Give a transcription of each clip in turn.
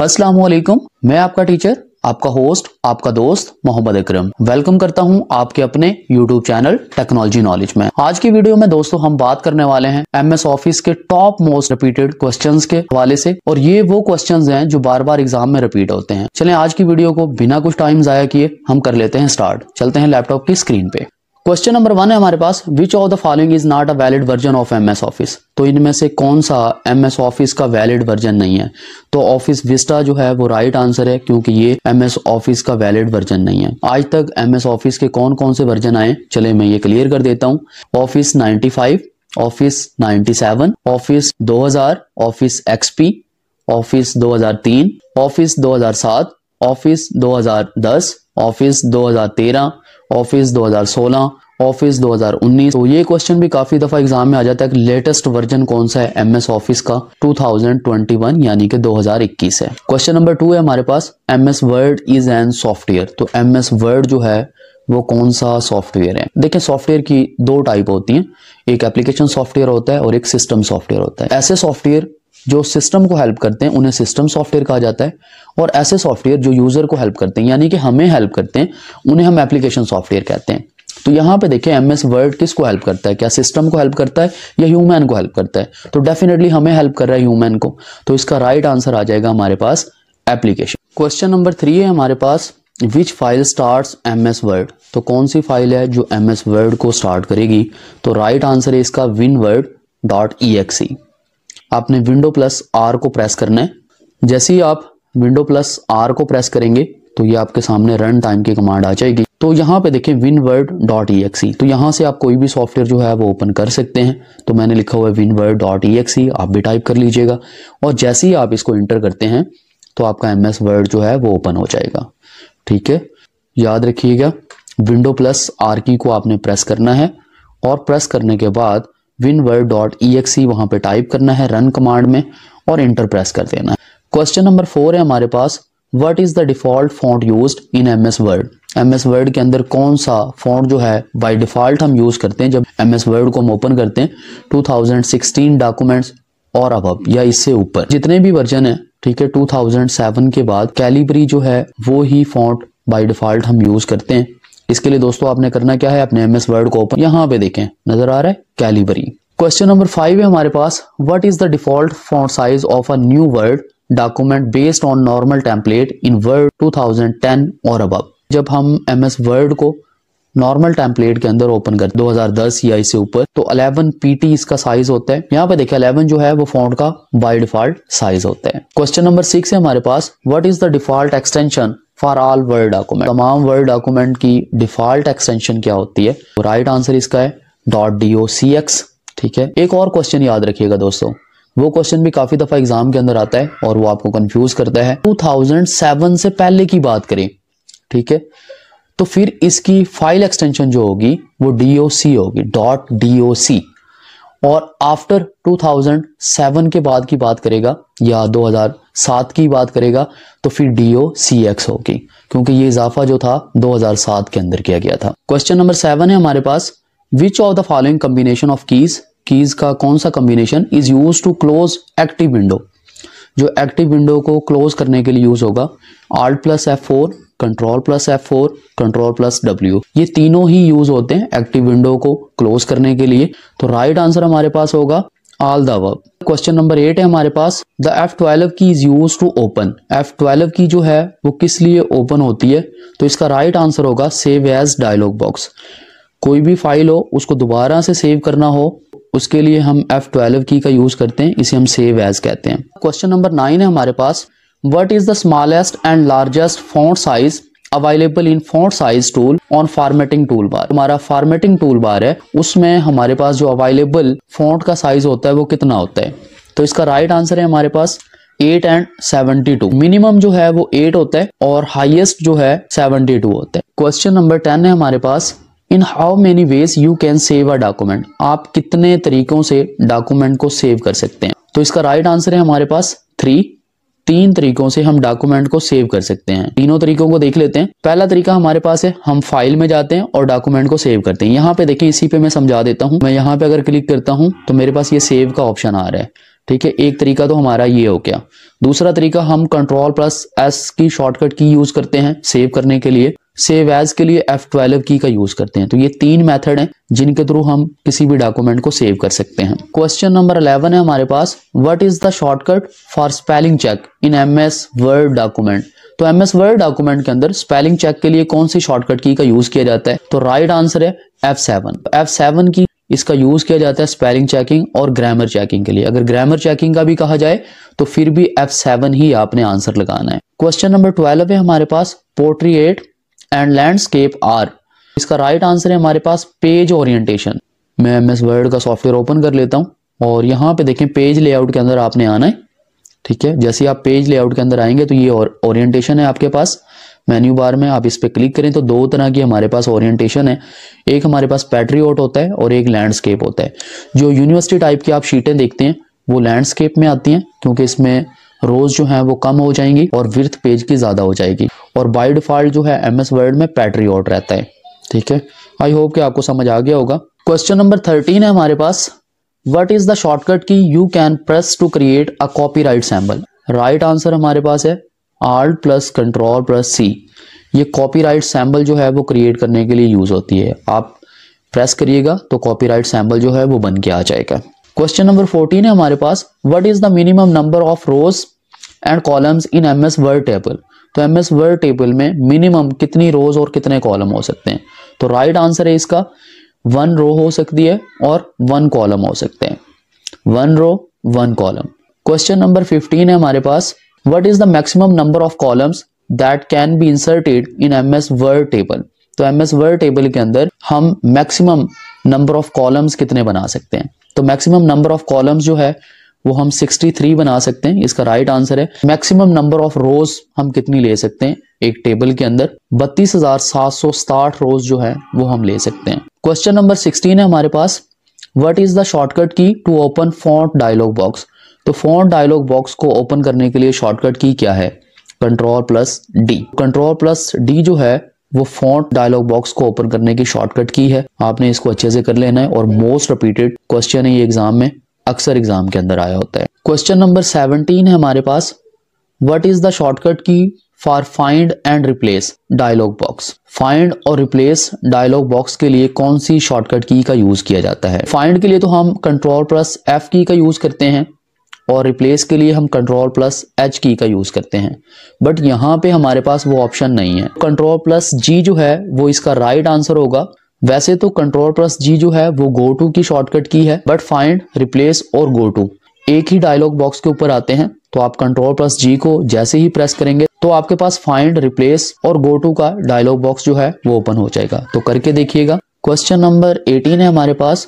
अस्सलाम वालेकुम मैं आपका टीचर आपका होस्ट आपका दोस्त मोहम्मद अकरम वेलकम करता हूं आपके अपने यूट्यूब चैनल टेक्नोलॉजी नॉलेज में आज की वीडियो में दोस्तों हम बात करने वाले हैं एमएस ऑफिस के टॉप मोस्ट रिपीटेड क्वेश्चंस के हवाले से और ये वो क्वेश्चंस हैं जो बार बार एग्जाम में रिपीट होते हैं चले आज की वीडियो को बिना कुछ टाइम जाया किए हम कर लेते हैं स्टार्ट चलते हैं लैपटॉप की स्क्रीन पे क्वेश्चन नंबर वन है हमारे पास which of the following is not a valid version of M S office तो इनमें से कौन सा एम एस ऑफिस का वैलिड वर्जन नहीं है तो ऑफिस विस्टा जो है वो राइट right आंसर है क्योंकि ये एम एस ऑफिस का वैलिड वर्जन नहीं है आज तक एम एस ऑफिस के कौन कौन से वर्जन आए चले मैं ये क्लियर कर देता हूँ office ninety five office ninety seven office दो हजार ऑफिस एक्सपी ऑफिस दो हजार तीन ऑफिस दो हजार सात ऑफिस दो हजार दस ऑफिस दो हजार तेरह ऑफिस 2016 ऑफिस 2019 तो ये क्वेश्चन भी काफी दफा एग्जाम में आ जाता है कि लेटेस्ट वर्जन कौन सा है एमएस ऑफिस का 2021 यानी कि 2021 है क्वेश्चन नंबर टू है हमारे पास MS Word is an software तो एमएस वर्ड जो है वो कौन सा सॉफ्टवेयर है देखिए सॉफ्टवेयर की दो टाइप होती हैं एक एप्लीकेशन सॉफ्टवेयर होता है और एक सिस्टम सॉफ्टवेयर होता है ऐसे सॉफ्टवेयर जो सिस्टम को हेल्प करते हैं उन्हें सिस्टम सॉफ्टवेयर कहा जाता है और ऐसे सॉफ्टवेयर जो यूज़र को हेल्प करते हैं यानी कि हमें हेल्प करते हैं उन्हें हम एप्लीकेशन सॉफ्टवेयर कहते हैं तो यहां पे देखिए एम एस वर्ड किसको हेल्प करता है क्या सिस्टम को हेल्प करता है या ह्यूमैन को हेल्प करता है तो डेफिनेटली हमें हेल्प कर रहा है ह्यूमैन को तो इसका राइट right आंसर आ जाएगा हमारे पास एप्लीकेशन क्वेश्चन नंबर थ्री है हमारे पास which file start M S Word तो कौन सी फाइल है जो एम एस वर्ड को स्टार्ट करेगी तो राइट right आंसर है इसका Win Word dot E X E आपने विंडो प्लस आर को प्रेस करना है जैसे ही आप विंडो प्लस आर को प्रेस करेंगे तो ये आपके सामने रन टाइम की कमांड आ जाएगी तो यहाँ पे देखें वर्ड डॉट ई तो यहाँ से आप कोई भी सॉफ्टवेयर जो है वो ओपन कर सकते हैं तो मैंने लिखा हुआ है विनवर्ड डॉट ई आप भी टाइप कर लीजिएगा और जैसे ही आप इसको इंटर करते हैं तो आपका एम वर्ड जो है वो ओपन हो जाएगा ठीक है याद रखिएगा विंडो प्लस आर की को आपने प्रेस करना है और प्रेस करने के बाद विनवर डॉट ई एक्स पर टाइप करना है रन कमांड में और इंटर प्रेस कर देना है क्वेश्चन नंबर फोर है हमारे पास what is the default font use in M S Word M S Word के अंदर कौन सा फॉन्ट जो है बाई डिफ़ॉल्ट हम यूज़ करते हैं जब एम एस वर्ड को हम ओपन करते हैं टू थाउजेंड सिक्सटीन डॉक्यूमेंट्स और अब अब या इससे ऊपर जितने भी वर्जन है ठीक है टू थाउजेंड सेवन के बाद कैलिबरी जो है वो ही फॉन्ट बाई डिफ़ॉल्ट हम यूज़ करते हैं इसके लिए दोस्तों आपने करना क्या है अपने एम एस वर्ड को ओपन यहाँ पे देखें नजर आ रहा है कैलिबरी क्वेश्चन नंबर फाइव है हमारे पास what is the default font size of a new Word document based on normal template in Word 2010 और अब जब हम एम एस वर्ड को नॉर्मल टेम्पलेट के अंदर ओपन कर 2010 या इससे ऊपर तो 11 पीटी इसका साइज होता है यहाँ पे देखिए 11 जो है वो फॉन्ट का बाय डिफॉल्ट साइज होता है क्वेश्चन नंबर सिक्स है हमारे पास what is the default extension for all Word document तमाम वर्ड डॉक्यूमेंट की डिफ़ॉल्ट एक्सटेंशन क्या होती है तो राइट आंसर इसका है dot D O C X ठीक है एक और क्वेश्चन याद रखिएगा दोस्तों वो क्वेश्चन भी काफी दफा एग्जाम के अंदर आता है और वो आपको कंफ्यूज करता है 2007 से पहले की बात करें ठीक है तो फिर इसकी फाइल एक्सटेंशन जो होगी वो डीओसी होगी डॉट डीओसी और आफ्टर 2007 के बाद की बात करेगा या 2007 की बात करेगा तो फिर डी ओ सी एक्स होगी क्योंकि ये इजाफा जो था 2007 के अंदर किया गया था क्वेश्चन नंबर सेवन है हमारे पास which of the following combination of keys keys का कौन सा combination is use to close active window जो एक्टिव विंडो को क्लोज करने के लिए यूज होगा alt plus F four control plus F four control plus W ये तीनों ही यूज होते हैं एक्टिव विंडो को क्लोज करने के लिए तो राइट right आंसर हमारे पास होगा all the above question number eight है हमारे पास the F twelve key is use to open F twelve key जो है वो किस लिए ओपन होती है तो इसका राइट right आंसर होगा सेव एज डायलॉग बॉक्स कोई भी फाइल हो उसको दोबारा से सेव करना हो उसके लिए हम F12 की का यूज करते हैं इसे हम सेव एज कहते हैं क्वेश्चन नंबर नाइन है हमारे पास what is the smallest and largest font size available in font size tool on formatting tool bar हमारा फार्मेटिंग टूल बार है उसमें हमारे पास जो अवेलेबल फॉन्ट का साइज होता है वो कितना होता है तो इसका राइट right आंसर है हमारे पास eight and seventy two minimum जो है वो एट होता है और हाईएस्ट जो है सेवेंटी टू होता है क्वेश्चन नंबर टेन है हमारे पास in how many ways you can save a document आप कितने तरीकों से डॉक्यूमेंट को सेव कर सकते हैं तो इसका राइट right आंसर है हमारे पास थ्री तीन तरीकों से हम डॉक्यूमेंट को सेव कर सकते हैं तीनों तरीकों को देख लेते हैं पहला तरीका हमारे पास है हम फाइल में जाते हैं और डॉक्यूमेंट को सेव करते हैं यहाँ पे देखें इसी पे मैं समझा देता हूँ मैं यहाँ पे अगर क्लिक करता हूँ तो मेरे पास ये सेव का ऑप्शन आ रहा है ठीक है एक तरीका तो हमारा ये हो गया दूसरा तरीका हम control plus S key shortcut key use करते हैं सेव करने के लिए सेव एज के लिए एफ ट्वेल्व की का यूज करते हैं तो ये तीन मेथड हैं जिनके थ्रू हम किसी भी डॉक्यूमेंट को सेव कर सकते हैं क्वेश्चन नंबर अलेवन है हमारे पास what is the shortcut for spelling check in M S Word document तो एम एस वर्ड डॉक्यूमेंट के अंदर स्पेलिंग चेक के लिए कौन सी शॉर्टकट की का यूज किया जाता है तो राइट right आंसर है F seven F seven key इसका यूज किया जाता है स्पेलिंग चेकिंग और ग्रामर चेकिंग के लिए अगर ग्रामर चेकिंग का भी कहा जाए तो फिर भी एफ सेवन ही आपने आंसर लगाना है क्वेश्चन नंबर ट्वेल्व है हमारे पास portrait and landscape or इसका राइट आंसर है हमारे पास पेज ओरिएंटेशन मैं एम एस वर्ड का सॉफ्टवेयर ओपन कर लेता हूं और यहाँ पे देखें पेज लेआउट के अंदर आपने आना है ठीक है जैसे आप पेज लेआउट के अंदर आएंगे तो ये ओरिएंटेशन है आपके पास मेन्यू बार में आप इस पर क्लिक करें तो दो तरह की हमारे पास ओरिएंटेशन है एक हमारे पास पैट्रियोट होता है और एक लैंडस्केप होता है जो यूनिवर्सिटी टाइप की आप शीटें देखते हैं वो लैंडस्केप में आती हैं क्योंकि इसमें रोज जो है वो कम हो जाएंगी और विर्थ पेज की ज़्यादा हो जाएगी और बाई डिफॉल्ट जो है एम एस वर्ड में पैटरी ऑर्ड रहता है ठीक है आई होप कि आपको समझ आ गया होगा क्वेश्चन नंबर थर्टीन है हमारे पास what is the shortcut key you can press to create a copy right symbol right answer हमारे पास है alt plus control plus C ये कॉपी राइट सैम्बल जो है वो क्रिएट करने के लिए यूज होती है आप प्रेस करिएगा तो कॉपी राइट सैम्बल जो है वो बन के आ जाएगा क्वेश्चन नंबर फोर्टीन है हमारे पास what is the minimum number of rows and columns in M S Word table तो एम एस वर्ड टेबल में मिनिमम कितनी रोज और कितने कॉलम हो सकते हैं तो राइट right आंसर है इसका वन रो हो सकती है और वन कॉलम हो सकते हैं one row one column question number fifteen है हमारे पास what is the maximum number of columns that can be inserted in M S Word table तो एम एस वर्ड टेबल के अंदर हम मैक्सिमम नंबर ऑफ कॉलम्स कितने बना सकते हैं तो मैक्सिमम नंबर ऑफ कॉलम्स जो है वो हम 63 बना सकते हैं इसका राइट right आंसर है मैक्सिमम नंबर ऑफ रोज हम कितनी ले सकते हैं एक टेबल के अंदर बत्तीस हजार सात सौ साठ रोज जो है वो हम ले सकते हैं क्वेश्चन नंबर सिक्सटीन है हमारे पास what is the shortcut key to open font dialog box तो फॉन्ट डायलॉग बॉक्स को ओपन करने के लिए शॉर्टकट की क्या है control plus D control plus D जो है वो फॉन्ट डायलॉग बॉक्स को ओपन करने की शॉर्टकट की है आपने इसको अच्छे से कर लेना है और मोस्ट रिपीटेड क्वेश्चन है ये एग्जाम में अक्सर एग्जाम के अंदर आया होता है क्वेश्चन नंबर सेवनटीन है हमारे पास what is the shortcut key for find and replace dialog box find और रिप्लेस डायलॉग बॉक्स के लिए कौन सी शॉर्टकट की का यूज किया जाता है फाइंड के लिए तो हम कंट्रोल प्लस एफ की का यूज करते हैं और रिप्लेस के लिए हम कंट्रोल प्लस एच की का यूज़ करते हैं बट यहाँ पे हमारे पास वो ऑप्शन नहीं है कंट्रोल प्लस जी जो है वो इसका राइट right आंसर होगा वैसे तो कंट्रोल प्लस जी जो है वो गो टू की शॉर्टकट की है बट फाइंड रिप्लेस और गो टू एक ही डायलॉग बॉक्स के ऊपर आते हैं तो आप कंट्रोल प्लस जी को जैसे ही प्रेस करेंगे तो आपके पास फाइंड रिप्लेस और गो टू का डायलॉग बॉक्स जो है वो ओपन हो जाएगा तो करके देखिएगा क्वेश्चन नंबर एटीन है हमारे पास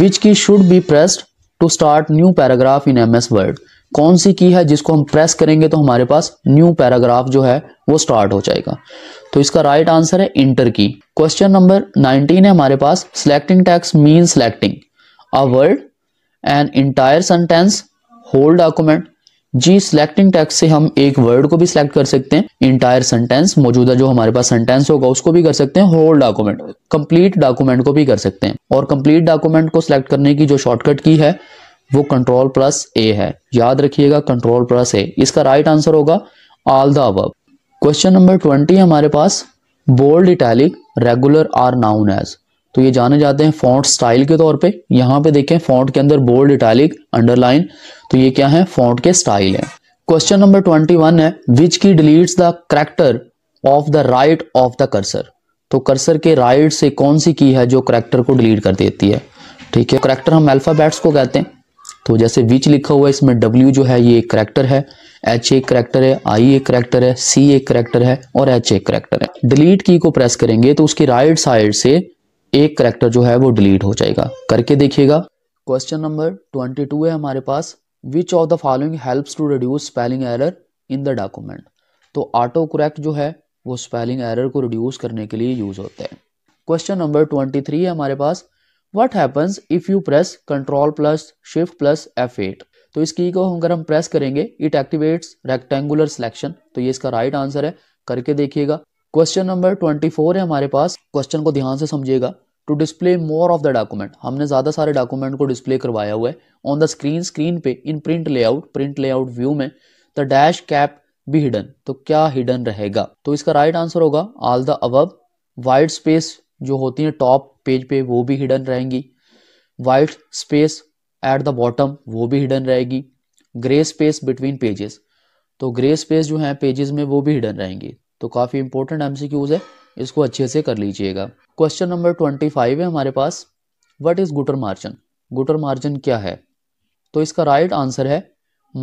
which key should be pressed to start new paragraph in M S Word कौन सी की है जिसको हम प्रेस करेंगे तो हमारे पास न्यू पैराग्राफ जो है वो स्टार्ट हो जाएगा तो इसका राइट right आंसर है इंटर की क्वेश्चन नंबर 19 है हमारे पास selecting text mean selecting a word an entire sentence whole document जी सिलेक्टिंग टैक्स से हम एक वर्ड को भी सिलेक्ट कर सकते हैं इंटायर सेंटेंस मौजूदा जो हमारे पास सेंटेंस होगा उसको भी कर सकते हैं होल डॉक्यूमेंट कंप्लीट डॉक्यूमेंट को भी कर सकते हैं और कंप्लीट डॉक्यूमेंट को सिलेक्ट करने की जो शॉर्टकट की है वो कंट्रोल प्लस ए है याद रखिएगा कंट्रोल प्लस ए इसका राइट right आंसर होगा ऑल द अब क्वेश्चन नंबर ट्वेंटी हमारे पास bold italic regular are known as तो ये जाने जाते हैं फॉन्ट स्टाइल के तौर पे यहाँ पे देखें फॉन्ट के अंदर बोल्ड इटैलिक अंडरलाइन तो ये क्या है फॉन्ट के स्टाइल है क्वेश्चन नंबर ट्वेंटी वन है which key deletes the character of the right of the cursor तो कर्सर के राइट right से कौन सी की है जो करेक्टर को डिलीट कर देती है ठीक है करेक्टर हम अल्फ़ाबेट्स को कहते हैं तो जैसे विच लिखा हुआ है इसमें डब्ल्यू जो है ये एक करेक्टर है एच एक करेक्टर है आई एक करेक्टर है सी एक करेक्टर है और एच एक करेक्टर है डिलीट की को प्रेस करेंगे तो उसकी राइट right साइड से एक करेक्टर जो है वो डिलीट हो जाएगा करके देखिएगा क्वेश्चन नंबर ट्वेंटी टू है हमारे पास which of the following helps to reduce spelling error in the document तो ऑटो करेक्ट जो है वो स्पेलिंग एरर को रिड्यूस करने के लिए यूज होता है क्वेश्चन नंबर ट्वेंटी थ्री है हमारे पास what happens if you press control plus shift plus F eight तो इस की को अगर हम प्रेस करेंगे इट एक्टिवेट्स रेक्टेंगुलर सिलेक्शन तो ये इसका राइट right आंसर है करके देखिएगा क्वेश्चन नंबर ट्वेंटी फोर है हमारे पास क्वेश्चन को ध्यान से समझिएगा to display more of the document हमने ज़्यादा सारे डॉक्यूमेंट को डिस्प्ले करवाया हुआ है ऑन द स्क्रीन स्क्रीन पे in print layout print layout view में द डैश कैप भी हिडन तो क्या हिडन रहेगा तो इसका राइट right आंसर होगा all the above white space जो होती है टॉप पेज पे वो भी हिडन रहेंगी white space at the bottom वो भी हिडन रहेगी ग्रे स्पेस बिटवीन पेजेस तो ग्रे स्पेस जो है पेजेस में वो भी हिडन रहेंगी तो काफ़ी इंपॉर्टेंट एम है इसको अच्छे से कर लीजिएगा क्वेश्चन नंबर ट्वेंटी फाइव है हमारे पास what is gutter margin gutter margin क्या है तो इसका राइट right आंसर है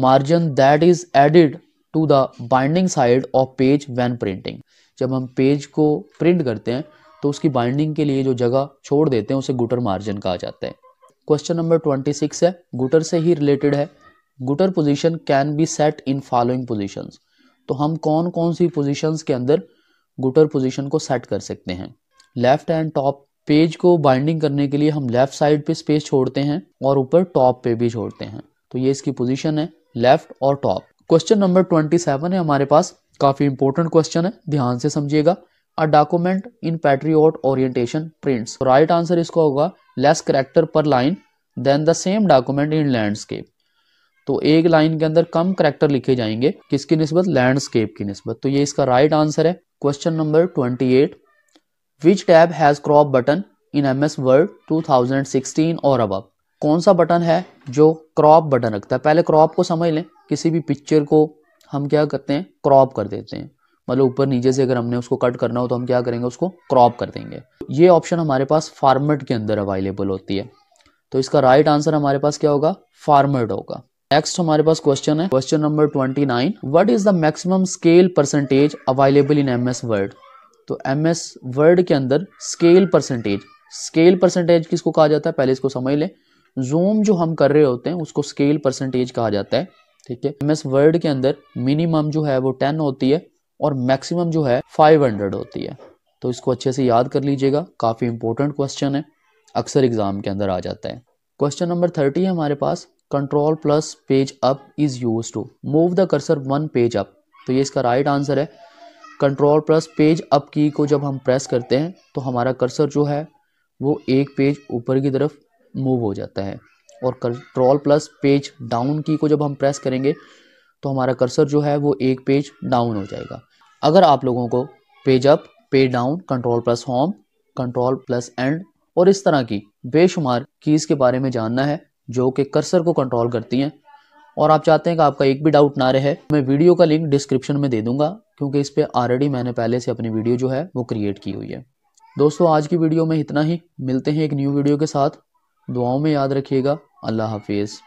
margin that is added to the binding side of page when printing जब हम पेज को प्रिंट करते हैं तो उसकी बाइंडिंग के लिए जो जगह छोड़ देते हैं उसे गुटर मार्जिन कहा जाता है क्वेश्चन नंबर ट्वेंटी सिक्स है गुटर से ही रिलेटेड है gutter position can be set in following position तो हम कौन कौन सी पोजीशंस के अंदर गुटर पोजीशन को सेट कर सकते हैं लेफ्ट एंड टॉप पेज को बाइंडिंग करने के लिए हम लेफ्ट साइड पे स्पेस छोड़ते हैं और ऊपर टॉप पे भी छोड़ते हैं तो ये इसकी पोजीशन है लेफ्ट और top question number twenty seven है हमारे पास काफ़ी इंपॉर्टेंट क्वेश्चन है ध्यान से समझिएगा a document in portrait orientation prints right answer इसका होगा less character per line than the same document in landscape तो एक लाइन के अंदर कम करेक्टर लिखे जाएंगे किसकी नस्बत लैंडस्केप की नस्बत तो ये इसका राइट आंसर है question number twenty eight which tab has crop button in M S Word two thousand sixteen और अब कौन सा बटन है जो क्रॉप बटन रखता है पहले क्रॉप को समझ लें किसी भी पिक्चर को हम क्या करते हैं क्रॉप कर देते हैं मतलब ऊपर नीचे से अगर हमने उसको कट करना हो तो हम क्या करेंगे उसको क्रॉप कर देंगे ये ऑप्शन हमारे पास फार्मेट के अंदर अवेलेबल होती है तो इसका राइट आंसर हमारे पास क्या होगा फार्मेट होगा नेक्स्ट हमारे पास क्वेश्चन है question number twenty nine what is the maximum scale percentage available in M S Word तो एम एस वर्ड के अंदर स्केल परसेंटेज स्केल परसेंटेज किसको कहा जाता है पहले इसको समझ लें जूम जो हम कर रहे होते हैं उसको स्केल परसेंटेज कहा जाता है ठीक है एम एस वर्ड के अंदर मिनिमम जो है वो टेन होती है और मैक्सिमम जो है फाइव हंड्रेड होती है तो इसको अच्छे से याद कर लीजिएगा काफ़ी इंपॉर्टेंट क्वेश्चन है अक्सर एग्ज़ाम के अंदर आ जाता है क्वेश्चन नंबर थर्टी है हमारे पास control plus page up is use to move the cursor one page up तो ये इसका राइट आंसर है control plus page up key को जब हम प्रेस करते हैं तो हमारा कर्सर जो है वो एक पेज ऊपर की तरफ मूव हो जाता है और कंट्रोल प्लस पेज डाउन की को जब हम प्रेस करेंगे तो हमारा कर्सर जो है वो एक पेज डाउन हो जाएगा अगर आप लोगों को page up page down control plus home control plus end और इस तरह की बेशुमार कीज़ के बारे में जानना है जो कि कर्सर को कंट्रोल करती हैं और आप चाहते हैं कि आपका एक भी डाउट ना रहे मैं वीडियो का लिंक डिस्क्रिप्शन में दे दूंगा क्योंकि इस पर ऑलरेडी मैंने पहले से अपनी वीडियो जो है वो क्रिएट की हुई है दोस्तों आज की वीडियो में इतना ही मिलते हैं एक न्यू वीडियो के साथ दुआओं में याद रखिएगा अल्लाह हाफिज़